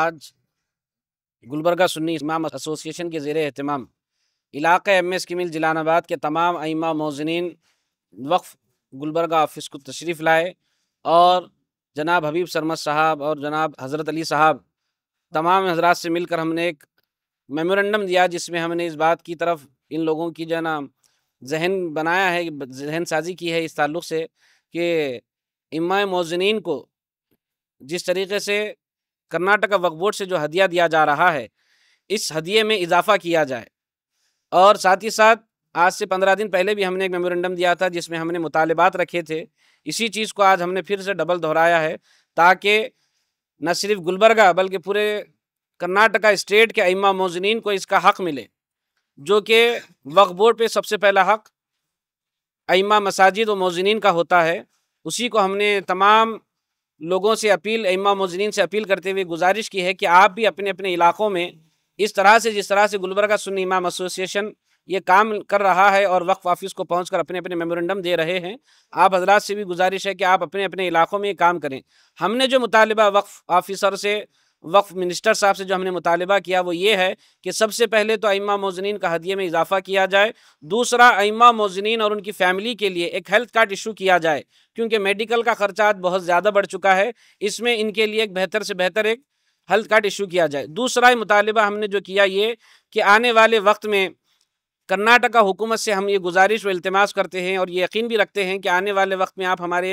आज गुलबर्गा सुन्नी इमाम एसोसिएशन के ज़ेर अहतमाम इलाक़ एम एस किमिल जिलानाबाद के तमाम अमा मोजनिन वक्फ गुलबर्गा ऑफिस को तशरीफ़ लाए और जनाब हबीब सरमद साहब और जनाब हज़रत अली साहब तमाम हजरात से मिलकर हमने एक मेमोरेंडम दिया जिसमें हमने इस बात की तरफ इन लोगों की जो ना जहन बनाया है जहन साजी की है इस ताल्लुक़ से कि इमाम मोजनिन को जिस तरीके से कर्नाटक वक्फ बोर्ड से जो हदिया दिया जा रहा है इस हदिये में इजाफा किया जाए और साथ ही साथ आज से पंद्रह दिन पहले भी हमने एक मेमोरेंडम दिया था जिसमें हमने मुतालबात रखे थे इसी चीज़ को आज हमने फिर से डबल दोहराया है ताकि न सिर्फ गुलबर्गा बल्कि पूरे कर्नाटका स्टेट के अमा मोजनिन को इसका हक मिले जो कि वक्फ बोर्ड पर सबसे पहला हक अमा मसाजिद व मोजनिन का होता है उसी को हमने तमाम लोगों से अपील इमाम मजनिन से अपील करते हुए गुजारिश की है कि आप भी अपने अपने इलाकों में इस तरह से जिस तरह से गुलबर्गा सुन्नी इमाम एसोसिएशन ये काम कर रहा है और वक्फ ऑफिस को पहुंचकर अपने अपने मेमोरेंडम दे रहे हैं आप हजरात से भी गुजारिश है कि आप अपने अपने इलाकों में ये काम करें हमने जो मुतालबा वक्फ ऑफिसर से वक्फ मिनिस्टर साहब से जो हमने मुतालबा किया वो ये है कि सबसे पहले तो अइमा मोजनिन का हदिये में इजाफा किया जाए दूसरा अइमा मोजनिन और उनकी फैमिली के लिए एक हेल्थ कार्ड इशू किया जाए क्योंकि मेडिकल का खर्चा बहुत ज़्यादा बढ़ चुका है इसमें इनके लिए एक बेहतर से बेहतर एक हेल्थ कार्ड इशू किया जाए दूसरा मुतालबा हमने जो किया ये कि आने वाले वक्त में कर्नाटका हुकूमत से हम ये गुजारिश व अल्तमास करते हैं और ये यकीन भी रखते हैं कि आने वाले वक्त में आप हमारे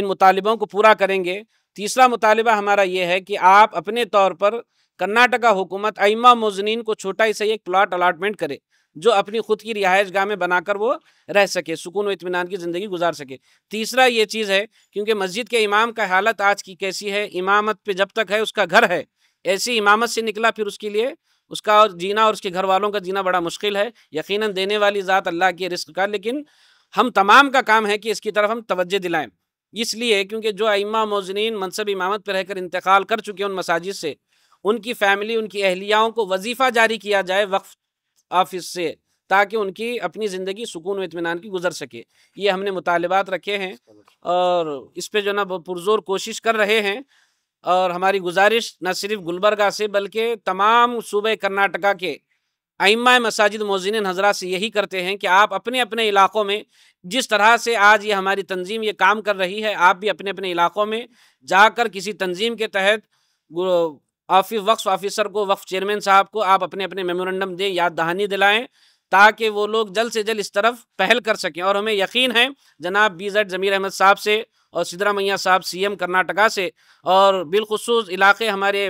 इन मुतालबों को पूरा करेंगे तीसरा मुतालबा हमारा ये है कि आप अपने तौर पर कर्नाटका हुकूमत आइमा मोजनिन को छोटा ही सही एक प्लाट अलाटमेंट करे जो अपनी खुद की रिहाइश गाह में बनाकर वो रह सके सुकून व इतमान की ज़िंदगी गुजार सके तीसरा ये चीज़ है क्योंकि मस्जिद के इमाम का हालत आज की कैसी है इमामत पे जब तक है उसका घर है ऐसी इमामत से निकला फिर उसके लिए उसका और जीना और उसके घर वालों का जीना बड़ा मुश्किल है यकीन देने वाली ज़ात अल्लाह की रिस्क का लेकिन हम तमाम का काम है कि इसकी तरफ हम तोज्ज़ दिलाएं इसलिए क्योंकि जो इमा मोजनिन मनसब इमामत पर रहकर इंतकाल कर चुके हैं उन मसाजिद से उनकी फैमिली उनकी अहलियाओं को वजीफ़ा जारी किया जाए वक्फ ऑफिस से ताकि उनकी अपनी ज़िंदगी सुकून व इतमान की गुजर सके ये हमने मुतालबात रखे हैं और इस पर जो ना पुरजोर कोशिश कर रहे हैं और हमारी गुजारिश न सिर्फ गुलबर्गा से बल्कि तमाम सूबे कर्नाटका के आइम्मा मसाजिद मोजिन हजरा से यही करते हैं कि आप अपने अपने इलाक़ों में जिस तरह से आज ये हमारी तंजीम ये काम कर रही है आप भी अपने अपने इलाक़ों में जाकर किसी तंजीम के तहत ऑफिस वक्फ ऑफिसर को वक्फ चेयरमैन साहब को आप अपने अपने मेमोरेंडम दें याद दहानी दिलाएं ताकि वो लोग जल्द से जल्द इस तरफ पहल कर सकें और हमें यकीन है जनाब बी जेड जमीर अहमद साहब से और सिद्धरामैया साहब सीएम कर्नाटका से और बिलखसूस इलाके हमारे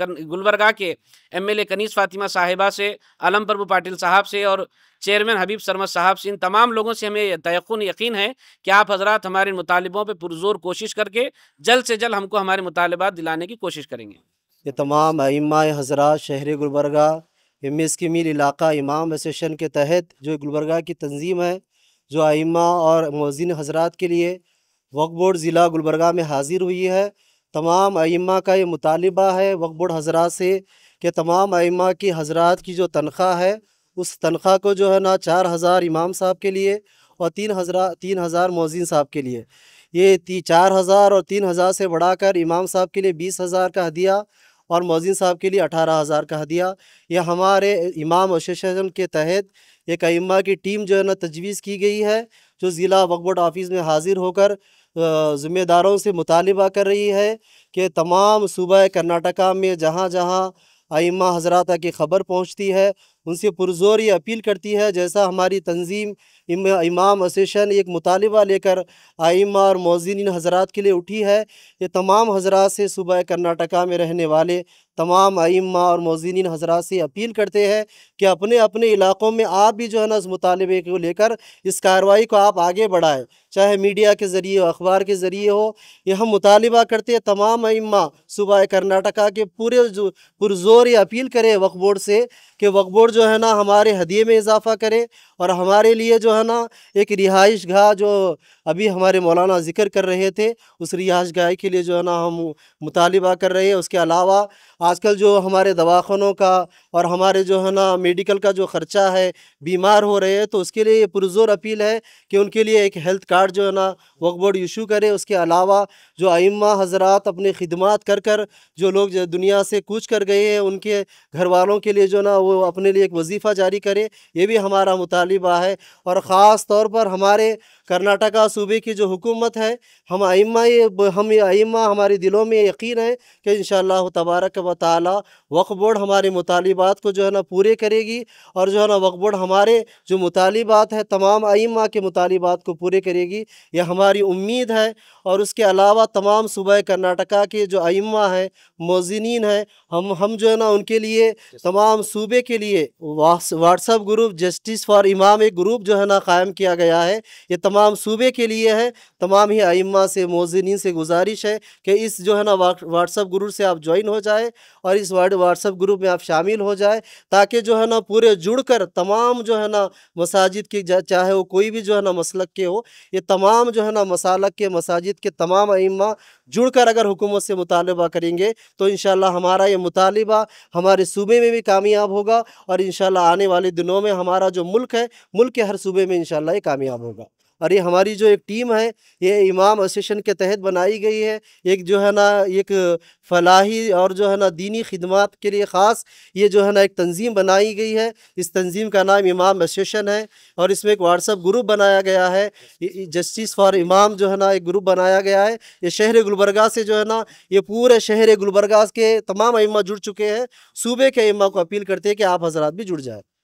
गुलबरगा के एमएलए कनीस फातिमा साहिबा से आलम प्रभु पाटिल साहब से और चेयरमैन हबीब शर्मा साहब से इन तमाम लोगों से हमें तयन यकीन है कि आप हजरात हमारे मुतालबों पर पुरजोर कोशिश करके जल्द से जल्द हमको हमारे मुतालबात दिलाने की कोशिश करेंगे ये तमाम अम्मा हजरात शहर गुलबरगा एम एस की मिल इलाका इमाम एसोसिएशन के तहत जो गुलबरगा की तंजीम है जो आइमा और मोजिन हजरात के लिए वक्फ बोर्ड ज़िला गुलबरगा में हाजिर हुई है तमाम अइमा का ये मुतालबा है वक्फ हजरा हजरात से कि तमाम अइमा की हजरात की जो तनख्वाह है उस तनख्वाह को जो है ना चार हज़ार इमाम साहब के लिए और तीन हज़ार तीन हज़ार मोजिन साहब के लिए ये ती चार हज़ार और तीन हज़ार से बढ़ाकर इमाम साहब के लिए बीस हज़ार का हदिया और मोजिन साहब के लिए अठारह हज़ार का हदिया यह हमारे इमाम एसोसिएशन के तहत एक अम्मा की टीम जो है ना तजवीज़ की गई है जो ज़िला वक्फ बोर्ड ऑफिस में हाजिर होकर ज़िम्मेदारों से मुतालबा कर रही है कि तमाम सूबह कर्नाटका में जहाँ जहाँ आइमा हजरात की ख़बर पहुँचती है उनसे पुरजोर ये अपील करती है जैसा हमारी तंजीम इमाम एसोसिएशन एक मुतालबा लेकर आइमा और मौजिन हजरात के लिए उठी है ये तमाम हजरात से सूबह कर्नाटका में रहने वाले तमाम आइम्मा और मोजिन हजरात से अपील करते हैं कि अपने अपने इलाक़ों में आप भी जो है ना इस मुतालबे को लेकर इस कार्रवाई को आप आगे बढ़ाएँ चाहे मीडिया के ज़रिए हो अखबार के ज़रिए हो ये हम मुतालबा करते हैं तमाम अम्मा सूबा कर्नाटका के पूरे जो पुरजोर ये अपील करें वक्फ बोर्ड से कि वक्फ बोर्ड जो है ना हमारे हदिये में इजाफ़ा करे और हमारे लिए जो है ना एक रिहाइश गाह जो अभी हमारे मौलाना ज़िक्र कर रहे थे उस रिहाइश गाह के लिए जो है ना हम मुतालबा कर रहे हैं उसके अलावा आजकल जो हमारे दवाखानों का और हमारे जो है ना मेडिकल का जो ख़र्चा है बीमार हो रहे हैं तो उसके लिए ये पुरजोर अपील है कि उनके लिए एक हेल्थ कार्ड जो है ना वक्फ बोर्ड इशू करे उसके अलावा जो आइम्मा हजरात अपनी खिदमत कर कर जो लोग जो दुनिया से कूच कर गए हैं उनके घर वालों के लिए जो ना वो अपने लिए एक वजीफ़ा जारी करे ये भी हमारा मुतालबा है और ख़ास तौर पर हमारे कर्नाटका सूबे की जो हुकूमत है हम आइम्मा ये हम आइम्मा हमारे दिलों में यकीन है कि इन तबारक व ताली वक्फ बोर्ड हमारे मुतालबात को जो है ना पूरे करेगी और जो है ना वक्फ बोर्ड हमारे जो मुतालबात है तमाम आइमा के मुतालबात को पूरे करेगी यह हमारी उम्मीद है और उसके अलावा तमाम सूबे कर्नाटका के जो आइमा हैं मोजिन हैं हम हम जो है ना उनके लिए तमाम सूबे के लिए व्हाट्सअप ग्रुप जस्टिस फॉर इमाम एक ग्रुप जो है ना कायम किया गया है ये तमाम सूबे के लिए है तमाम ही आइमा से मोजिन से गुजारिश है कि इस जो है ना व्हाट्सअप ग्रुप से आप ज्वाइन हो जाए और इस व्हाट्सअप ग्रुप में आप शामिल हो जाए ताकि जो है ना पूरे जुड़कर तमाम जो है ना मसाजिद की चाहे वो कोई भी जो है ना मसलक के हो ये तमाम जो है ना मसालक के मसाजिद के तमाम अम्मा जुड़कर अगर हुकूमत से मुतालबा करेंगे तो इन हमारा ये मुतालबा हमारे सूबे में भी कामयाब होगा और इन आने वाले दिनों में हमारा जो मुल्क है मुल्क के हर सूबे में इन ये कामयाब होगा और ये हमारी जो एक टीम है ये इमाम एसोसिएशन के तहत बनाई गई है एक जो है ना एक फलाही और जो है ना दीनी खिदमत के लिए ख़ास ये जो है ना एक तंजीम बनाई गई है इस तंजीम का नाम इमाम एसोसिएशन है और इसमें एक व्हाट्सअप ग्रुप बनाया गया है जस्टिस फॉर इमाम जो है ना एक ग्रुप बनाया गया है ये शहर गुलबरगा से जो है ना ये पूरे शहर गुलबरगा के तमाम अमा जुड़ चुके हैं सूबे के अमा को अपील करते हैं कि आप हजरात भी जुड़ जाए